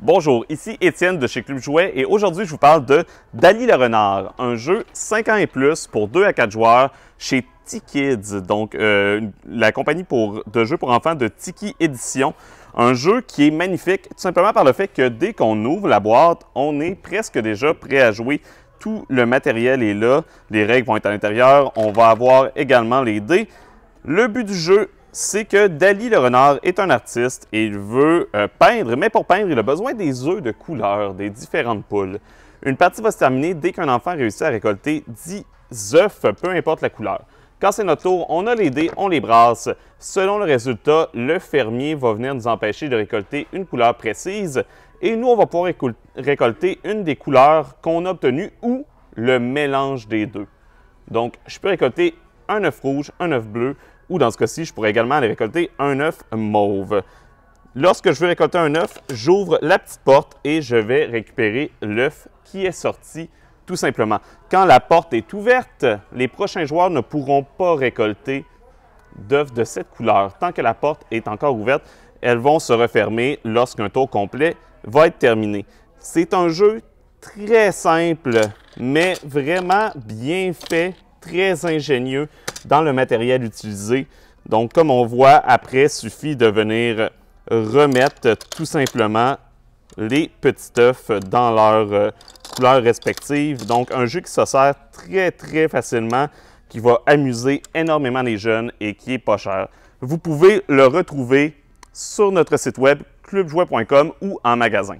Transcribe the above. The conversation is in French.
Bonjour, ici Étienne de chez Club Jouet et aujourd'hui je vous parle de Dali le Renard, un jeu 5 ans et plus pour 2 à 4 joueurs chez Tiki donc euh, la compagnie pour, de jeux pour enfants de Tiki Édition. Un jeu qui est magnifique tout simplement par le fait que dès qu'on ouvre la boîte, on est presque déjà prêt à jouer. Tout le matériel est là, les règles vont être à l'intérieur, on va avoir également les dés. Le but du jeu c'est que Dali le renard est un artiste et il veut euh, peindre, mais pour peindre, il a besoin des œufs de couleur des différentes poules. Une partie va se terminer dès qu'un enfant réussit à récolter 10 œufs, peu importe la couleur. Quand c'est notre tour, on a les dés, on les brasse. Selon le résultat, le fermier va venir nous empêcher de récolter une couleur précise et nous, on va pouvoir récolter une des couleurs qu'on a obtenues ou le mélange des deux. Donc, je peux récolter un œuf rouge, un œuf bleu, ou dans ce cas-ci, je pourrais également aller récolter un œuf mauve. Lorsque je veux récolter un œuf, j'ouvre la petite porte et je vais récupérer l'œuf qui est sorti tout simplement. Quand la porte est ouverte, les prochains joueurs ne pourront pas récolter d'œufs de cette couleur. Tant que la porte est encore ouverte, elles vont se refermer lorsqu'un tour complet va être terminé. C'est un jeu très simple, mais vraiment bien fait, très ingénieux dans le matériel utilisé. Donc, comme on voit, après, suffit de venir remettre tout simplement les petits œufs dans leurs euh, couleurs respectives. Donc, un jeu qui se sert très, très facilement, qui va amuser énormément les jeunes et qui est pas cher. Vous pouvez le retrouver sur notre site web clubjouet.com ou en magasin.